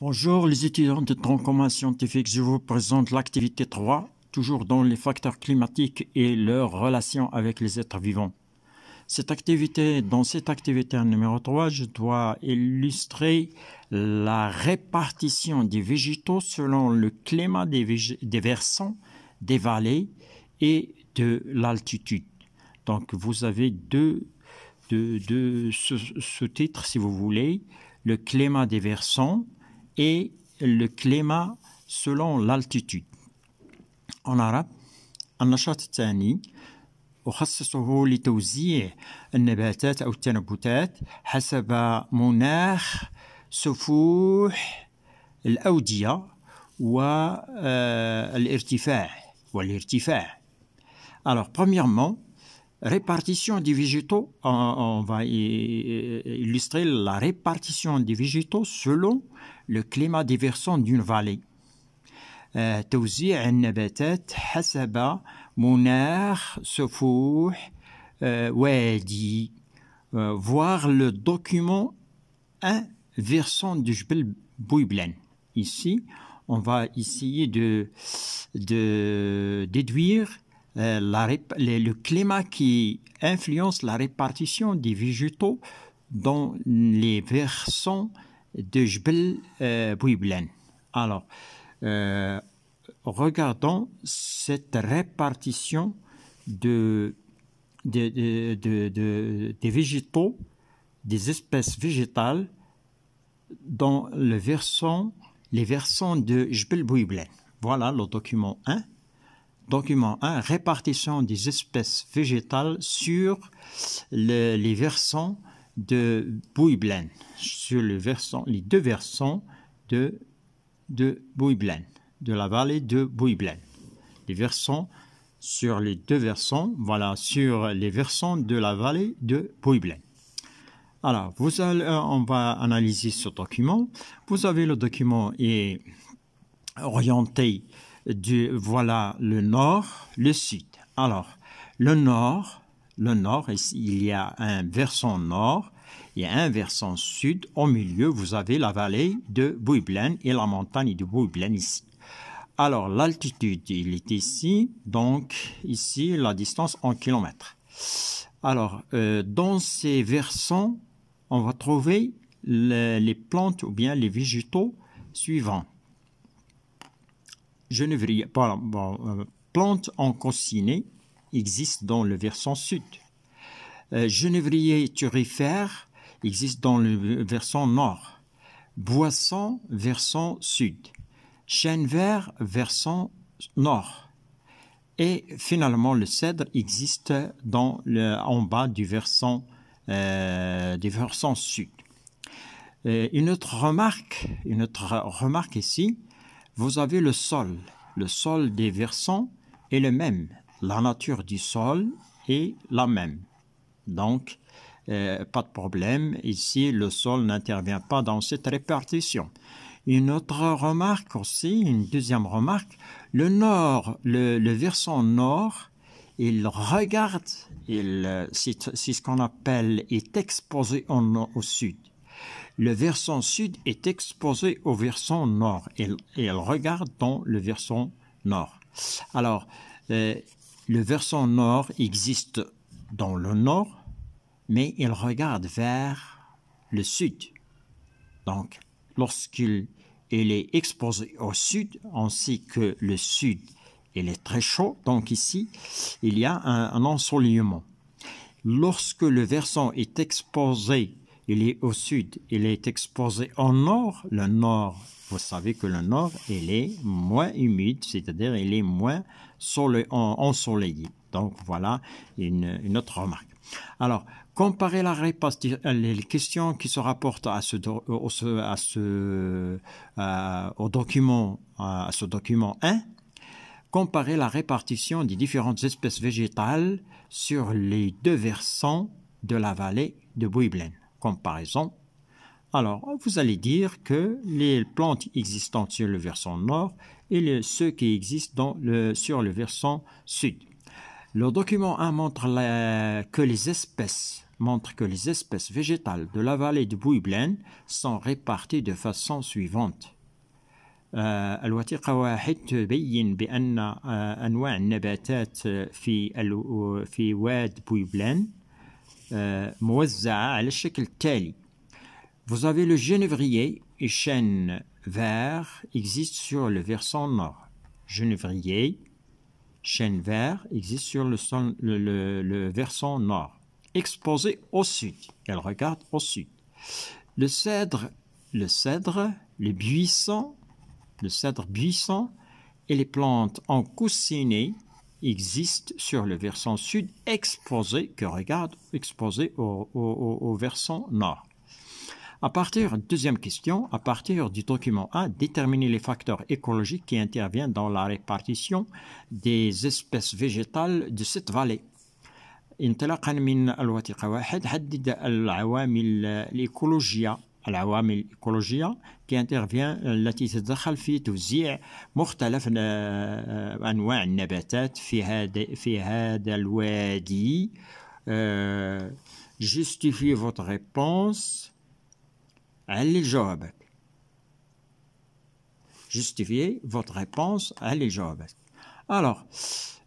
Bonjour les étudiants de commun Scientifique, je vous présente l'activité 3, toujours dans les facteurs climatiques et leurs relations avec les êtres vivants. Cette activité, dans cette activité numéro 3, je dois illustrer la répartition des végétaux selon le climat des, versants, des vallées et de l'altitude. Donc vous avez deux, sous-titres si vous voulez, le climat des versants et le climat selon l'altitude en arabe النشاط الثاني أخصصه لتوزيع النباتات أو التنبتات حسب مناخ سفوح الأودية والارتفاع والارتفاع Alors premièrement, répartition des végétaux, on va illustrer la répartition des végétaux selon le climat des versants d'une vallée. Euh, « توزيع النباتات حسب مناخ سفوح wadi » voir le document 1 versant du Jbel Bouiblen. Ici, on va essayer de, de déduire euh, la, le, climat qui influence la répartition des végétaux dans les versants de Jbel euh, Bouiblen. Alors, euh, regardons cette répartition de, des végétaux, des espèces végétales dans les versants de Jbel Bouiblen. Voilà le document 1. Document 1, répartition des espèces végétales sur les versants de Bouiblen, sur le versant, les deux versants de, de de la vallée de Bouiblen. Les versants sur les deux versants, voilà, sur les versants de la vallée de Bouiblen. Alors, vous euh, on va analyser ce document. Vous avez le document est orienté du, voilà, le nord, le sud. Alors, le nord, le nord, il y a un versant nord et un versant sud. Au milieu, vous avez la vallée de Bouiblen et la montagne de Bouiblen ici. Alors, l'altitude, il est ici, donc ici, la distance en kilomètres. Alors, euh, dans ces versants, on va trouver les plantes ou bien les végétaux suivants. Je ne bon, pas euh, plantes encocinée, existe dans le versant sud. genévrier euh, turifère existe dans le versant nord. Boisson, versant sud. Chêne vert, versant nord. Et finalement, le cèdre existe dans le, en bas du versant, euh, sud. Euh, une autre remarque, une autre remarque ici, vous avez le sol. Le sol des versants est le même la nature du sol est la même. Donc, euh, pas de problème. Ici, le sol n'intervient pas dans cette répartition. Une autre remarque aussi, une deuxième remarque, le nord, le, versant nord, il regarde, il, c'est, ce qu'on appelle, est exposé au, sud. Le versant sud est exposé au versant nord et il, regarde dans le versant nord. Alors, euh, le versant nord existe dans le nord, mais il regarde vers le sud. Donc, lorsqu'il est exposé au sud, ainsi que le sud, il est très chaud, donc ici, il y a un ensoleillement. Lorsque le versant est exposé il est au sud, il est exposé au nord. Le nord, vous savez que le nord, il est moins humide, c'est-à-dire il est moins ensoleillé. Donc voilà une, autre remarque. Alors, comparer la réponse, les questions qui se rapportent à ce, document, à ce document 1, comparer la répartition des différentes espèces végétales sur les deux versants de la vallée de Bouiblen comparaison, alors vous allez dire que les plantes existantes sur le versant nord et les, ceux qui existent dans le, sur le versant sud. Le document 1 montre que les espèces montre que les espèces végétales de la vallée de Bouyblène sont réparties de façon suivante. الوثيقة واحد تبين بأن أنواع النباتات في في واد بويبلان à على الشكل التالي Vous avez le genévrier et chêne vert existe sur le versant nord. Genévrier, chêne vert existe sur le, versant nord. Exposé au sud, elle regarde au sud. Le cèdre, le cèdre, les buissons, le cèdre buisson et les plantes en coussinet existe sur le versant sud exposé que regarde exposé au, versant nord. À partir, deuxième question, à partir du document A, déterminer les facteurs écologiques qui interviennent dans la répartition des espèces végétales de cette vallée. انطلاقا من حدد العوامل la mi qui intervient euh, la tise de d'achal fit ouzi mouktaf nabatat fi ha de l'ouadi. Justifiez votre réponse à l'il jouabek. Justifiez votre réponse à Alors,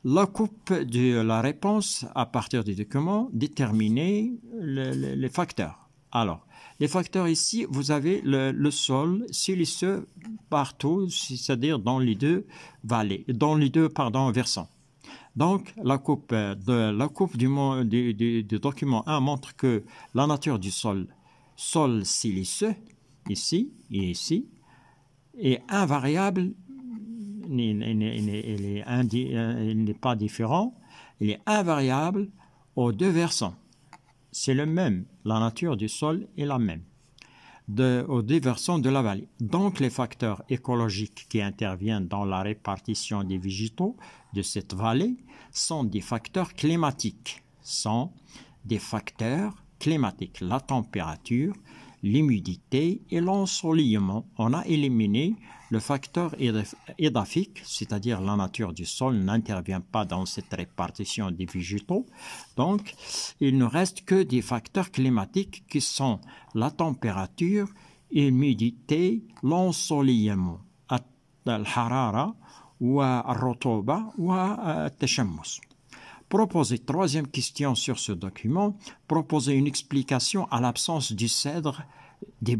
la coupe de la réponse à partir du document déterminait les facteurs. Alors, les facteurs ici, vous avez le, sol siliceux partout, c'est-à-dire dans les deux vallées, dans les deux, pardon, versants. Donc, la coupe, euh, de, la coupe du, du, document 1 montre que la nature du sol, sol siliceux, ici et ici, est invariable, il euh, n'est pas différent, il est invariable aux deux versants c'est le même. La nature du sol est la même. De, aux versants de la vallée. Donc les facteurs écologiques qui interviennent dans la répartition des végétaux de cette vallée sont des facteurs climatiques, sont des facteurs climatiques, la température, l'humidité et l'ensoleillement. On a éliminé le facteur édaphique, c'est-à-dire la nature du sol n'intervient pas dans cette répartition des végétaux. Donc, il ne reste que des facteurs climatiques qui sont la température, l'humidité, l'ensoleillement, et ou والتشمس proposer, troisième question sur ce document, proposer une explication à l'absence du cèdre des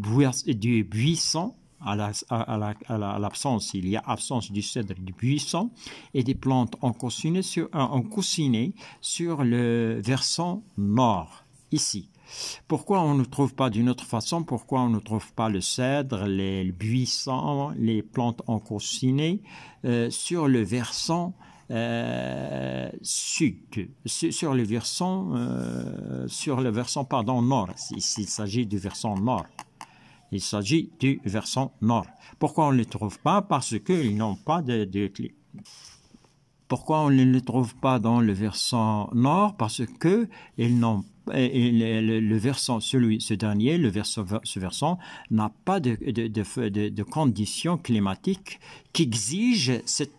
du buisson, à l'absence, il y a absence du cèdre du buisson et des plantes encoussinées euh, sur, le versant nord, ici. Pourquoi on ne trouve pas d'une autre façon Pourquoi on ne trouve pas le cèdre, les buissons, les plantes encoussinées euh, sur le versant euh, sud, sur le versant, euh, sur le versant pardon nord. s'il s'agit du versant nord. Il s'agit du versant nord. Pourquoi on ne le trouve pas Parce qu'ils n'ont pas de, de Pourquoi on ne le trouve pas dans le versant nord Parce qu'ils n'ont et le, versant, celui, ce dernier, le versant, ce versant, n'a pas de, de, de, conditions climatiques qui exigent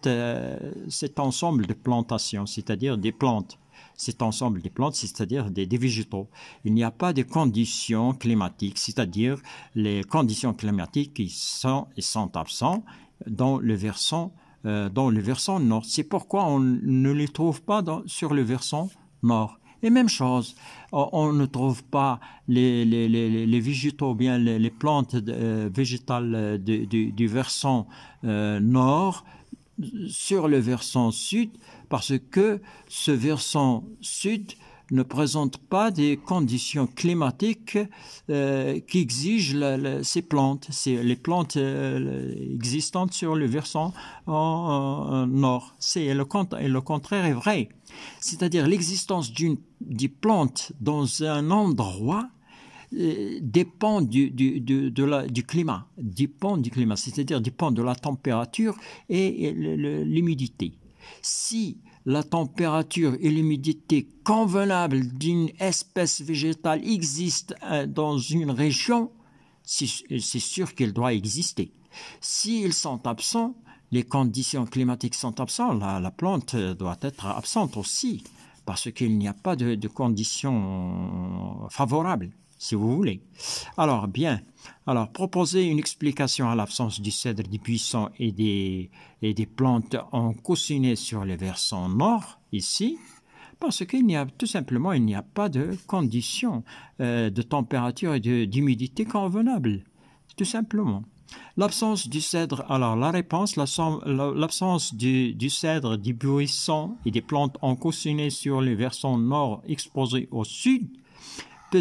euh, cet ensemble de plantations, c'est-à-dire des plantes cet ensemble des plantes, c'est-à-dire des, végétaux. Il n'y a pas de conditions climatiques, c'est-à-dire les conditions climatiques qui sont, sont absentes dans le versant, euh, dans le versant nord. C'est pourquoi on ne les trouve pas sur le versant nord. Et même chose, on ne trouve pas les, les, les, végétaux, bien les, plantes euh, végétales euh, du, versant euh, nord sur le versant sud, parce que ce versant sud ne présente pas des conditions climatiques euh, qui exigent ces plantes, les plantes euh, existantes sur le versant nord. C'est le, contraire est vrai. C'est-à-dire l'existence d'une des plantes dans un endroit euh, dépend du, climat, dépend du climat, c'est-à-dire dépend de la température et, et l'humidité. Si la température et l'humidité convenables d'une espèce végétale existent euh, dans une région, euh, c'est sûr qu'elle doit exister. S'ils sont absents, les conditions climatiques sont absentes, la, plante euh, doit être absente aussi, parce qu'il n'y a pas de conditions favorables si vous voulez. Alors, bien. Alors, proposer une explication à l'absence du cèdre du buisson et des, des plantes en sur les versants nord, ici, parce qu'il n'y a tout simplement il n'y a pas de conditions euh, de température et d'humidité convenables, tout simplement. L'absence du cèdre, alors la réponse, l'absence du, du, cèdre, du buisson et des plantes en coussinet sur les versants nord exposés au sud,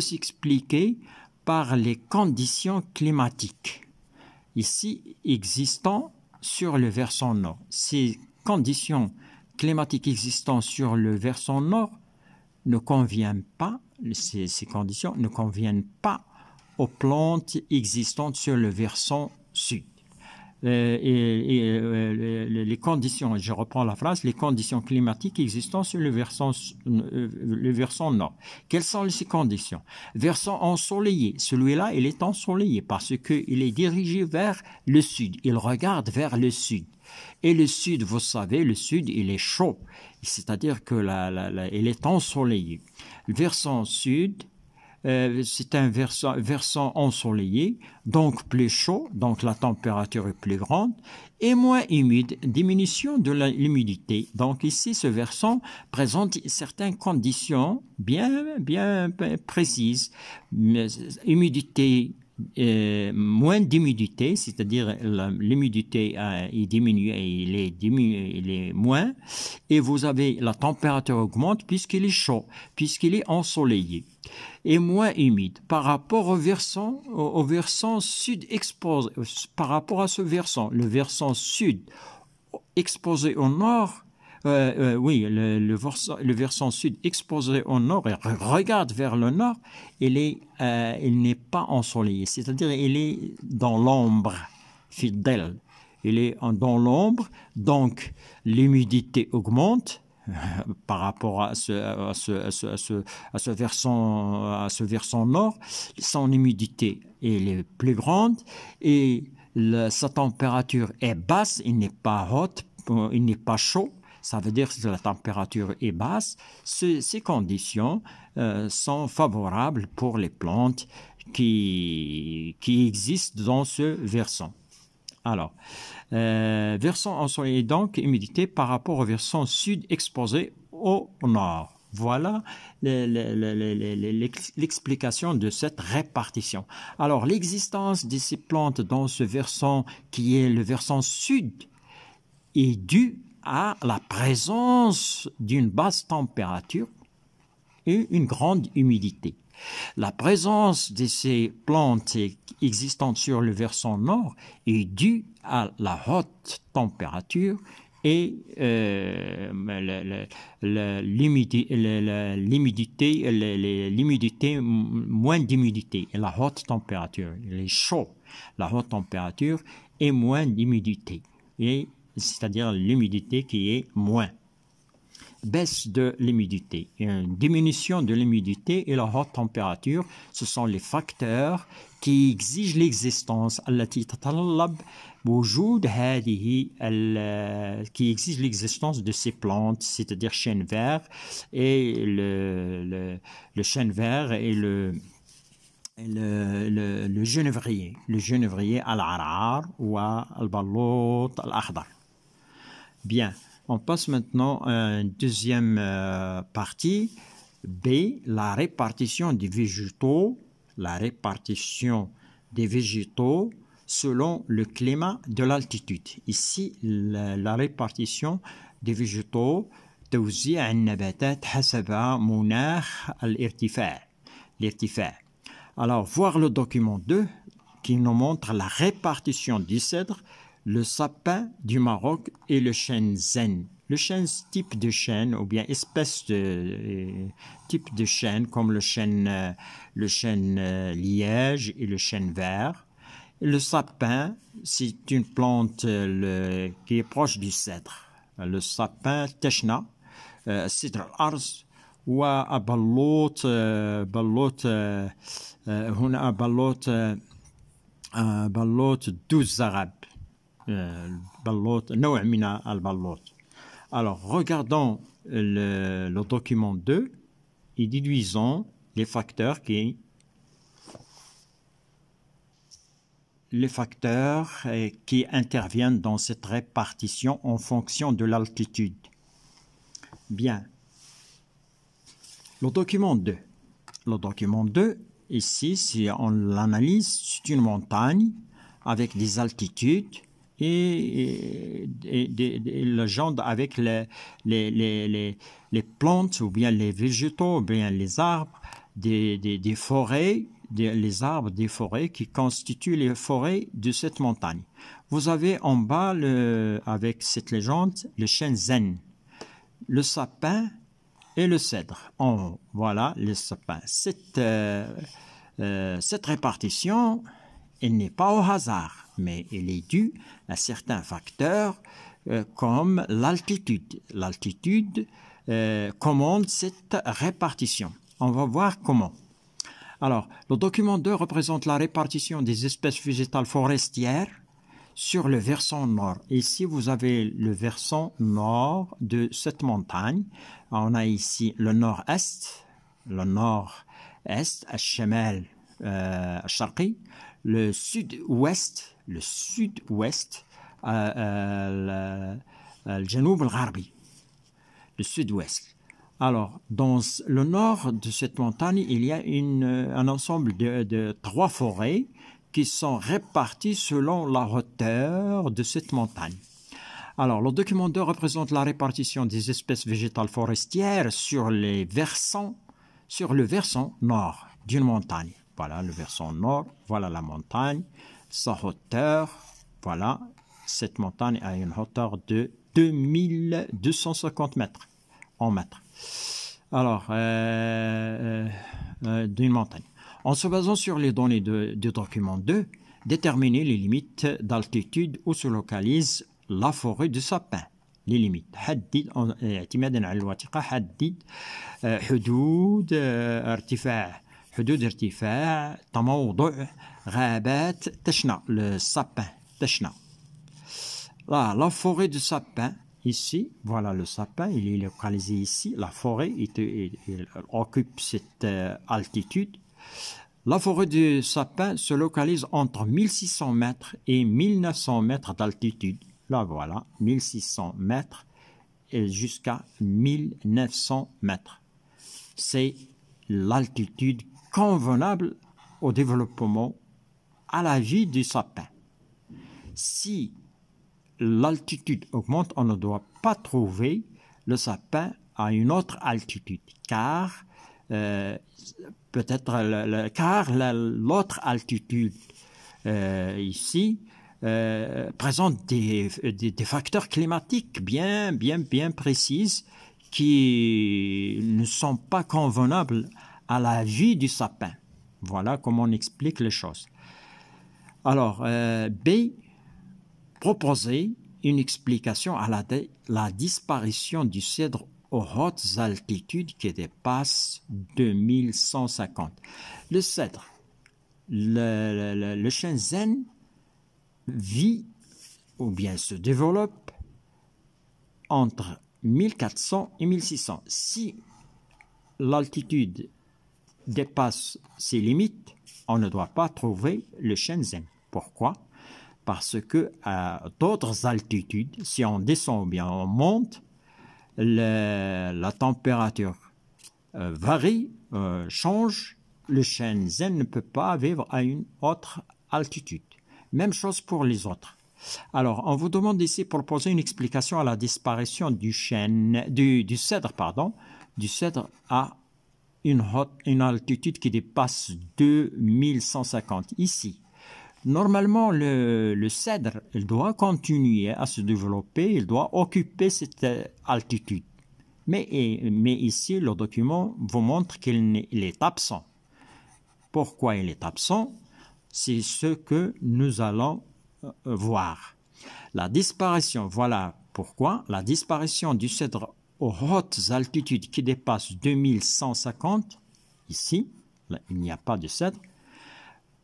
s'expliquer par les conditions climatiques ici existant sur le versant nord. Ces conditions climatiques existant sur le versant nord ne conviennent pas, ces, conditions ne conviennent pas aux plantes existantes sur le versant sud. Euh, euh, les conditions, je reprends la phrase, les conditions climatiques existant sur le versant, euh, le versant nord. Quelles sont ces conditions Versant ensoleillé, celui-là, il est ensoleillé parce qu'il est dirigé vers le sud, il regarde vers le sud. Et le sud, vous savez, le sud, il est chaud, c'est-à-dire que la, est ensoleillé. versant sud, euh, c'est un versant, ensoleillé, donc plus chaud, donc la température est plus grande, et moins humide, diminution de l'humidité. Donc ici, ce versant présente certaines conditions bien, bien précises, humidité moins d'humidité, c'est-à-dire l'humidité est diminuée et il est, moins, et vous avez la température augmente puisqu'il est chaud, puisqu'il est ensoleillé et moins humide par rapport au versant, au versant sud exposé, par rapport à ce versant, le versant sud exposé au nord euh, euh, oui, le, versant, le, versant, sud exposé au nord et regarde vers le nord, il est, euh, il n'est pas ensoleillé, c'est-à-dire il est dans l'ombre, fidèle. Il est dans l'ombre, donc l'humidité augmente, par rapport à ce, à ce, versant, à ce versant nord, son humidité est plus grande et sa température est basse, il n'est pas haute, il n'est pas chaud. Ça veut dire que si la température est basse, ces conditions euh, sont favorables pour les plantes qui, qui existent dans ce versant. Alors, euh, versant ensoleillé donc humidité par rapport au versant sud exposé au nord. Voilà l'explication de cette répartition. Alors, l'existence de ces plantes dans ce versant qui est le versant sud est due à la présence d'une basse température et une grande humidité. La présence de ces plantes existantes sur le versant nord est due à la haute température et l'humidité, moins d'humidité, et la haute température, il est chaud, la haute température et moins d'humidité. Et c'est-à-dire l'humidité qui est moins. Baisse de l'humidité, diminution de l'humidité et la haute température, ce sont les facteurs qui exigent l'existence euh, qui exige l'existence de ces plantes, c'est-à-dire chêne vert et le, chêne vert et le, le, le, le genévrier, le genévrier al-arar ou al-balot al-ahdar. Bien. On passe maintenant à une deuxième euh, partie. B. La répartition des végétaux. La répartition des végétaux selon le climat de l'altitude. Ici, la, répartition des végétaux, توزيع النباتات حسب مناخ الارتفاع. Alors, voir le document 2 qui nous montre la répartition du cèdre le sapin du Maroc et le chêne zen. Le chêne, type de chêne, ou bien espèce de euh, type de chêne, comme le chêne, euh, le chêne euh, liège et le chêne vert. Le sapin, c'est une plante qui est proche du cèdre. Le sapin, techna, cèdre ars, وبلوط بلوط balot. balot, balot douze arabes euh, alors regardons le, document 2 et déduisons les facteurs qui les facteurs euh, qui interviennent dans cette répartition en fonction de l'altitude. Bien. Le document 2. Le document 2, ici, si on l'analyse, c'est une montagne avec des altitudes et, et, et, avec les, les, plantes ou bien les végétaux, ou bien les arbres, des, forêts, les arbres des forêts qui constituent les forêts de cette montagne. Vous avez en bas, le, avec cette légende, le chêne zen, le sapin et le cèdre. En voilà le sapin. Cette, euh, euh, cette répartition, elle n'est pas au hasard mais il est dû à certains facteurs euh, comme l'altitude. L'altitude euh, commande cette répartition. On va voir comment. Alors, le document 2 représente la répartition des espèces végétales forestières sur le versant nord. Ici, vous avez le versant nord de cette montagne. On a ici le nord-est, le nord-est, à Shemel, euh, le sud-ouest, le sud-ouest, euh, euh le euh, le sud-ouest. Alors, dans le nord de cette montagne, il y a euh, un ensemble de, trois forêts qui sont réparties selon la hauteur de cette montagne. Alors, le document 2 représente la répartition des espèces végétales forestières sur les versants, sur le versant nord d'une montagne. Voilà le versant nord, voilà la montagne, sa hauteur, voilà, cette montagne a une hauteur de 2250 mètres en mètres. Alors, euh, euh, euh, d'une montagne. En se basant sur les données de, du document 2, déterminer les limites d'altitude où se localise la forêt du sapin. Les limites. حدد le sapin la forêt du sapin ici voilà le sapin il est localisé ici la forêt occupe cette euh, altitude la forêt du sapin se localise entre 1600 mètres et 1900 mètres d'altitude là voilà 1600 mètres jusqu'à 1900 mètres. C'est l'altitude convenable au développement, à la vie du sapin. Si l'altitude augmente, on ne doit pas trouver le sapin à une autre altitude, car euh, peut-être car l'autre altitude euh, ici euh, présente des, des, facteurs climatiques bien bien bien précises qui ne sont pas convenables la vie du sapin. Voilà comment on explique les choses. Alors, euh, B proposait une explication à la, la disparition du cèdre aux hautes altitudes qui dépassent 2150. Le cèdre, le, le, vit ou bien se développe entre 1400 et 1600. Si l'altitude dépasse ses limites, on ne doit pas trouver le Shenzhen. Pourquoi Parce que à d'autres altitudes, si on descend ou bien on monte, la température euh, varie, euh, change. Le Shenzhen ne peut pas vivre à une autre altitude. Même chose pour les autres. Alors, on vous demande ici pour poser une explication à la disparition du cèdre, pardon, du cèdre à une, haute, une altitude qui dépasse 2150 ici. Normalement, le, cèdre, il doit continuer à se développer, il doit occuper cette euh, altitude. Mais, mais ici, le document vous montre qu'il est absent. Pourquoi il est absent C'est ce que nous allons euh, voir. La disparition, voilà pourquoi la disparition du cèdre aux hautes altitudes qui dépassent 2150, ici, il n'y a pas de cèdre,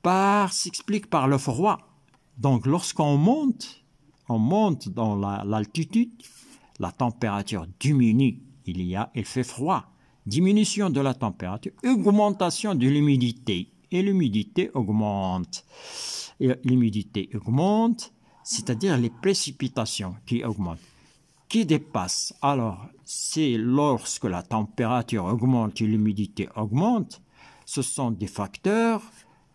par, s'explique par le froid. Donc lorsqu'on monte, on monte dans l'altitude, la, température diminue, il, y a, effet froid. Diminution de la température, augmentation de l'humidité, et l'humidité augmente. L'humidité augmente, c'est-à-dire les précipitations qui augmentent qui dépasse. Alors, c'est lorsque la température augmente et l'humidité augmente, ce sont des facteurs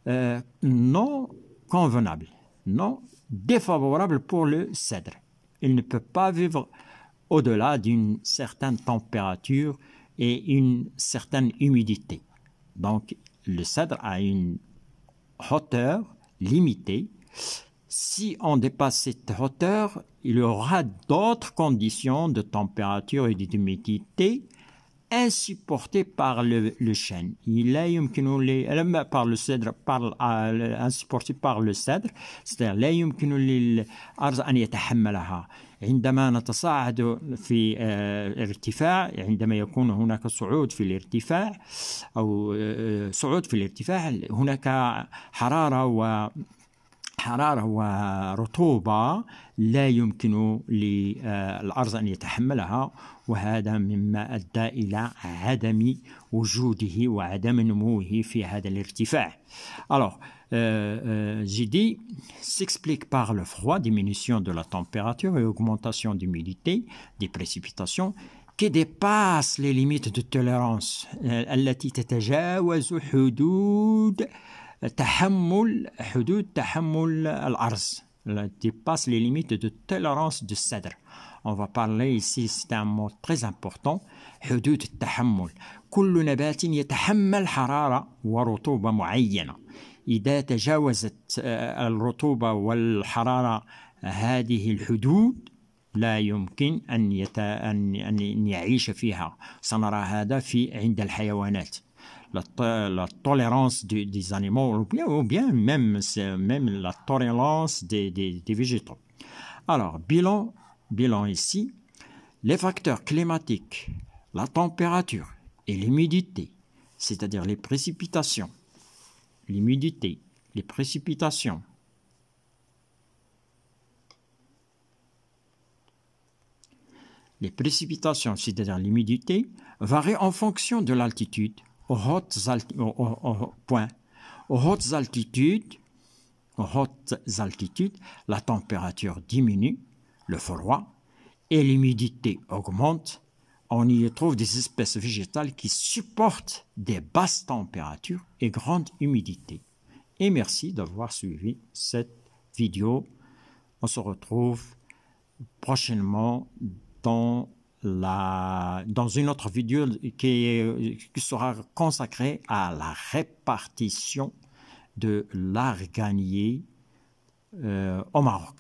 euh, non convenables, non défavorables pour le cèdre. Il ne peut pas vivre au-delà d'une certaine température et une certaine humidité. Donc, le cèdre a une hauteur limitée si on dépasse cette hauteur, il y aura d'autres conditions de température et d'humidité insupportées par le, chêne. Il est euh, par le cèdre euh, insupporté par le cèdre, c'est-à-dire alors, euh, euh, j'ai dit, s'explique par le froid, diminution de la température et augmentation d'humidité des précipitations qui dépassent les limites de tolérance. التي euh, تحمل حدود تحمل العرض ديباس لي ليميت دو tolérance دو الصدر اون va بارلي سي سي ان مو تري important, حدود التحمل. كل نبات يتحمل حرارة ورطوبة معينة. إذا تجاوزت آه، الرطوبة والحرارة هذه الحدود لا يمكن أن, يت... أن... أن يعيش فيها سنرى هذا في عند الحيوانات la, tolérance des animaux ou bien, même, la tolérance des, végétaux. Alors, bilan, bilan ici, les facteurs climatiques, la température et l'humidité, c'est-à-dire les précipitations, l'humidité, les précipitations, les précipitations, c'est-à-dire l'humidité, varient en fonction de l'altitude, aux hautes, altitudes, hautes la température diminue, le froid et l'humidité augmente. On y trouve des espèces végétales qui supportent des basses températures et grandes humidités. Et merci d'avoir suivi cette vidéo. On se retrouve prochainement dans la, dans une autre vidéo qui, sera consacrée à la répartition de l'art gagné euh, au Maroc.